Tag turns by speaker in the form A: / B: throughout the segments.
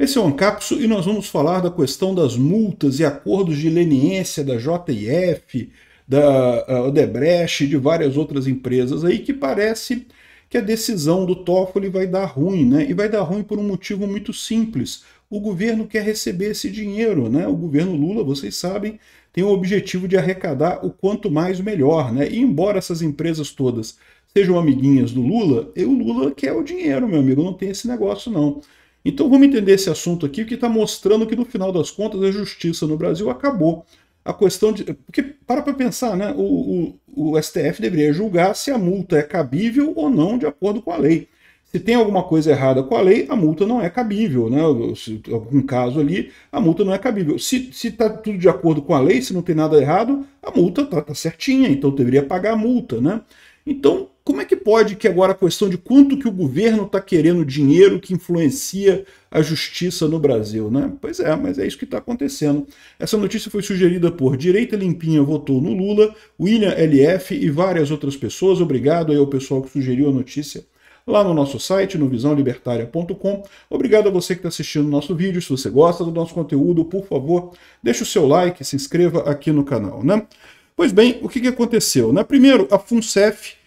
A: Esse é o Ancapso e nós vamos falar da questão das multas e acordos de leniência da JF, da Odebrecht e de várias outras empresas aí que parece que a decisão do Toffoli vai dar ruim, né? E vai dar ruim por um motivo muito simples. O governo quer receber esse dinheiro, né? O governo Lula, vocês sabem, tem o objetivo de arrecadar o quanto mais melhor, né? E embora essas empresas todas sejam amiguinhas do Lula, o Lula quer o dinheiro, meu amigo, não tem esse negócio não. Então vamos entender esse assunto aqui, que está mostrando que no final das contas a justiça no Brasil acabou. A questão de. Porque, para para pensar, né? O, o, o STF deveria julgar se a multa é cabível ou não de acordo com a lei. Se tem alguma coisa errada com a lei, a multa não é cabível, né? Se, algum caso ali, a multa não é cabível. Se está tudo de acordo com a lei, se não tem nada errado, a multa está tá certinha, então deveria pagar a multa, né? Então, como é que pode que agora a questão de quanto que o governo está querendo dinheiro que influencia a justiça no Brasil, né? Pois é, mas é isso que está acontecendo. Essa notícia foi sugerida por Direita Limpinha votou no Lula, William LF e várias outras pessoas. Obrigado aí ao pessoal que sugeriu a notícia lá no nosso site, no visãolibertária.com. Obrigado a você que está assistindo o nosso vídeo. Se você gosta do nosso conteúdo, por favor, deixe o seu like, se inscreva aqui no canal, né? Pois bem, o que, que aconteceu? Né? Primeiro, a FUNCEF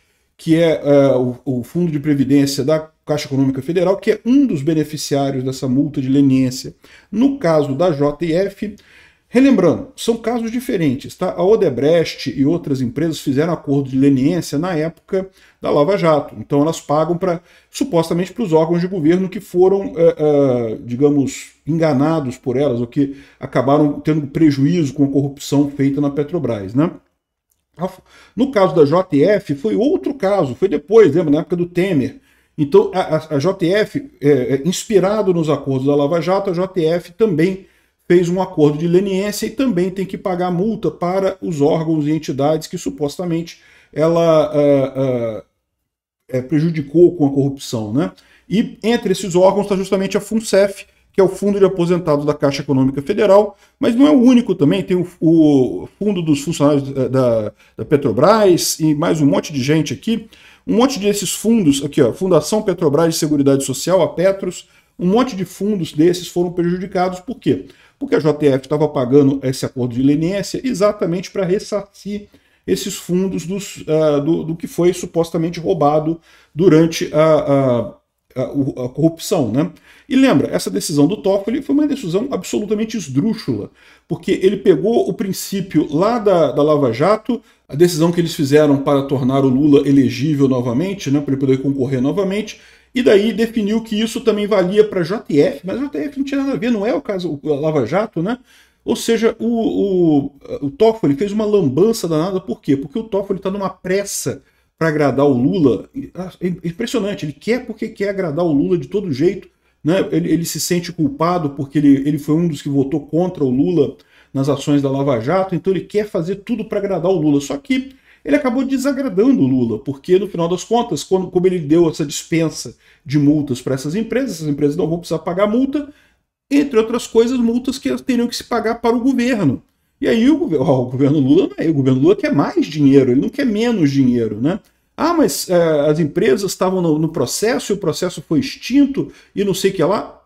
A: que é uh, o, o, Fundo de Previdência da Caixa Econômica Federal, que é um dos beneficiários dessa multa de leniência. No caso da JF, relembrando, são casos diferentes, tá? A Odebrecht e outras empresas fizeram acordo de leniência na época da Lava Jato. Então elas pagam para supostamente para os órgãos de governo que foram, uh, uh, digamos, enganados por elas ou que acabaram tendo prejuízo com a corrupção feita na Petrobras, né? No caso da JF, foi outro caso, foi depois, lembra, na época do Temer. Então, a, a JF, é, é, inspirado nos acordos da Lava Jato, a JF também fez um acordo de leniência e também tem que pagar multa para os órgãos e entidades que supostamente ela é, é, é prejudicou com a corrupção. Né? E entre esses órgãos está justamente a FUNCEF, que é o Fundo de Aposentado da Caixa Econômica Federal, mas não é o único também, tem o, o Fundo dos Funcionários eh, da, da, Petrobras e mais um monte de gente aqui. Um monte desses fundos, aqui ó, Fundação Petrobras de Seguridade Social, a Petros, um monte de fundos desses foram prejudicados, por quê? Porque a JTF estava pagando esse acordo de leniência exatamente para ressarcir esses fundos dos, uh, do, do, que foi supostamente roubado durante a a, corrupção. Né? E lembra, essa decisão do Toffoli foi uma decisão absolutamente esdrúxula, porque ele pegou o princípio lá da, da Lava Jato, a decisão que eles fizeram para tornar o Lula elegível novamente, né, para ele poder concorrer novamente, e daí definiu que isso também valia para JF, mas JF não tinha nada a ver, não é o caso o Lava Jato, né? Ou seja, o, o, o Toffoli fez uma lambança danada, por quê? Porque o Toffoli está numa pressa para agradar o Lula. Ah, é impressionante, ele quer porque quer agradar o Lula de todo jeito. Né? Ele, ele se sente culpado porque ele, ele foi um dos que votou contra o Lula nas ações da Lava Jato, então ele quer fazer tudo para agradar o Lula. Só que ele acabou desagradando o Lula, porque no final das contas, quando, como ele deu essa dispensa de multas para essas empresas, essas empresas não vão precisar pagar multa, entre outras coisas, multas que elas teriam que se pagar para o governo. E aí o, ó, o governo Lula, é o governo Lula quer mais dinheiro, ele não quer menos dinheiro, né? Ah, mas é, as empresas estavam no, no processo e o processo foi extinto e não sei o que lá.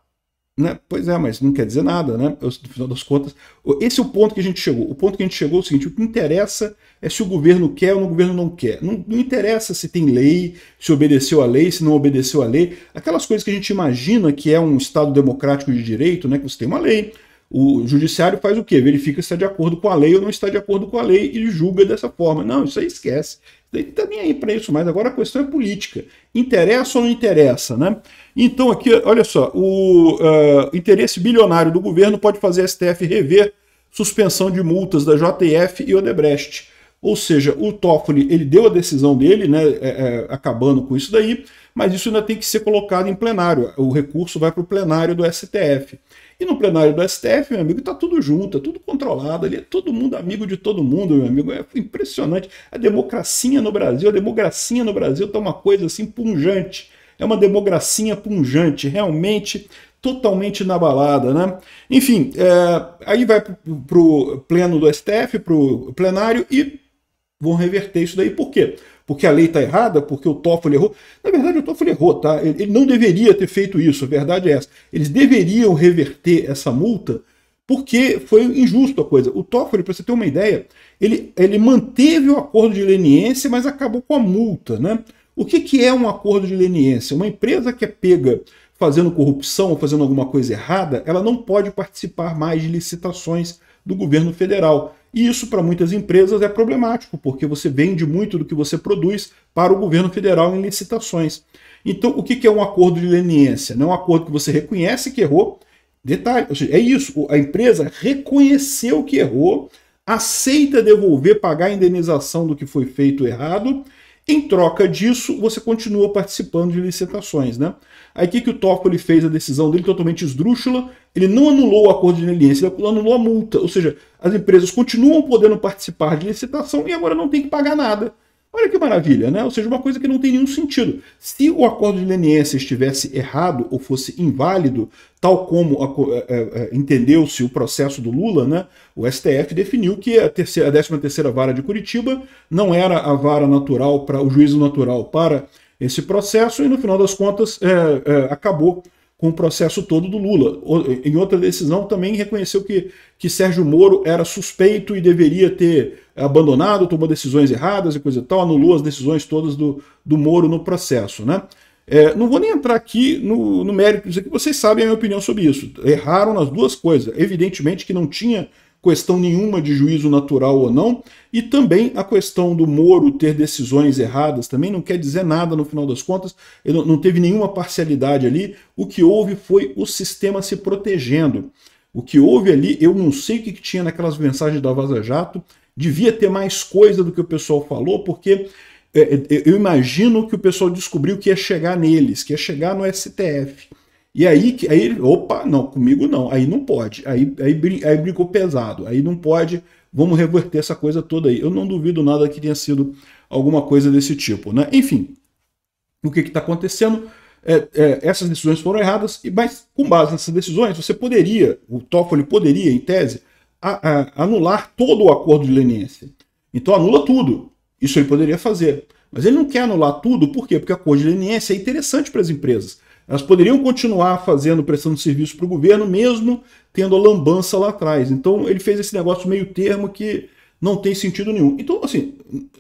A: Né? Pois é, mas não quer dizer nada, né? No final das contas, esse é o ponto que a gente chegou. O ponto que a gente chegou é o seguinte: o que interessa é se o governo quer ou o governo não quer. Não, não interessa se tem lei, se obedeceu à lei, se não obedeceu à lei. Aquelas coisas que a gente imagina que é um Estado democrático de direito, né? Que você tem uma lei, o judiciário faz o quê? Verifica se está de acordo com a lei ou não está de acordo com a lei e julga dessa forma. Não, isso aí esquece. não está nem aí para isso, mas agora a questão é política. Interessa ou não interessa, né? Então aqui, olha só, o uh, interesse bilionário do governo pode fazer a STF rever suspensão de multas da JF e Odebrecht. Ou seja, o Toffoli ele deu a decisão dele, né, é, é, acabando com isso daí, mas isso ainda tem que ser colocado em plenário. O recurso vai para o plenário do STF. E no plenário do STF, meu amigo, está tudo junto, é tudo controlado ali, é todo mundo amigo de todo mundo, meu amigo. É impressionante. A democracia no Brasil, a democracia no Brasil está uma coisa assim punjante. É uma democracia punjante, realmente totalmente na balada, né? Enfim, é, aí vai para o pleno do STF, para o plenário e vão reverter isso daí. Por quê? Porque a lei está errada, porque o Toffoli errou. Na verdade, o Toffoli errou, tá? Ele, não deveria ter feito isso, a verdade é essa. Eles deveriam reverter essa multa porque foi injusto a coisa. O Toffoli, para você ter uma ideia, ele, ele manteve o acordo de leniência, mas acabou com a multa, né? O que, que é um acordo de leniência? Uma empresa que é pega fazendo corrupção ou fazendo alguma coisa errada, ela não pode participar mais de licitações do governo federal. E isso para muitas empresas é problemático, porque você vende muito do que você produz para o governo federal em licitações. Então, o que é um acordo de leniência? Não é um acordo que você reconhece que errou. Detalhe, seja, é isso. A empresa reconheceu que errou, aceita devolver, pagar a indenização do que foi feito errado em troca disso, você continua participando de licitações. Né? Aí o que, que o Toffoli fez a decisão dele totalmente esdrúxula? Ele não anulou o acordo de leniência, ele anulou a multa. Ou seja, as empresas continuam podendo participar de licitação e agora não tem que pagar nada. Olha que maravilha, né? Ou seja, uma coisa que não tem nenhum sentido. Se o acordo de leniência estivesse errado ou fosse inválido, tal como é, é, é, entendeu-se o processo do Lula, né? O STF definiu que a, terceira, a 13 vara de Curitiba não era a vara natural para o juízo natural para esse processo e no final das contas é, é acabou com o processo todo do Lula. Em outra decisão também reconheceu que, que Sérgio Moro era suspeito e deveria ter é abandonado, tomou decisões erradas e coisa e tal, anulou as decisões todas do, do Moro no processo. Né? É, não vou nem entrar aqui no, no mérito, dizer que vocês sabem a minha opinião sobre isso. Erraram nas duas coisas. Evidentemente que não tinha questão nenhuma de juízo natural ou não, e também a questão do Moro ter decisões erradas também não quer dizer nada no final das contas, ele não teve nenhuma parcialidade ali, o que houve foi o sistema se protegendo. O que houve ali, eu não sei o que tinha naquelas mensagens da Vaza Jato, Devia ter mais coisa do que o pessoal falou, porque é, é, é, eu imagino que o pessoal descobriu que ia chegar neles, que ia chegar no STF. E aí, aí opa, não, comigo não, aí não pode. Aí, aí, aí brincou pesado, aí não pode, vamos reverter essa coisa toda aí. Eu não duvido nada que tenha sido alguma coisa desse tipo, né? Enfim, o que está acontecendo? É, é, essas decisões foram erradas, mas com base nessas decisões, você poderia, o Toffoli poderia, em tese, a, a, anular todo o acordo de leniência. Então anula tudo. Isso ele poderia fazer. Mas ele não quer anular tudo, por quê? Porque o acordo de leniência é interessante para as empresas. Elas poderiam continuar fazendo, prestando serviço para o governo, mesmo tendo a lambança lá atrás. Então ele fez esse negócio meio termo que não tem sentido nenhum. Então, assim,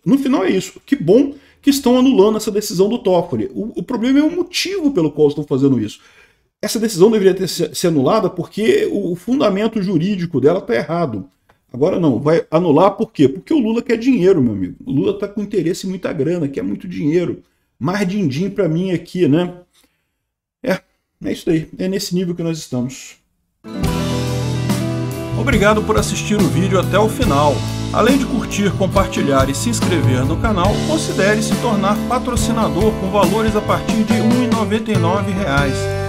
A: no final é isso. Que bom que estão anulando essa decisão do Toffoli. O, o problema é o motivo pelo qual estão fazendo isso essa decisão deveria ter sido anulada porque o fundamento jurídico dela está errado. Agora não, vai anular por quê? Porque o Lula quer dinheiro, meu amigo. O Lula está com interesse em muita grana, quer muito dinheiro. Mais din-din para mim aqui, né? É, é isso daí. É nesse nível que nós estamos. Obrigado por assistir o vídeo até o final. Além de curtir, compartilhar e se inscrever no canal, considere se tornar patrocinador com valores a partir de R$ 1,99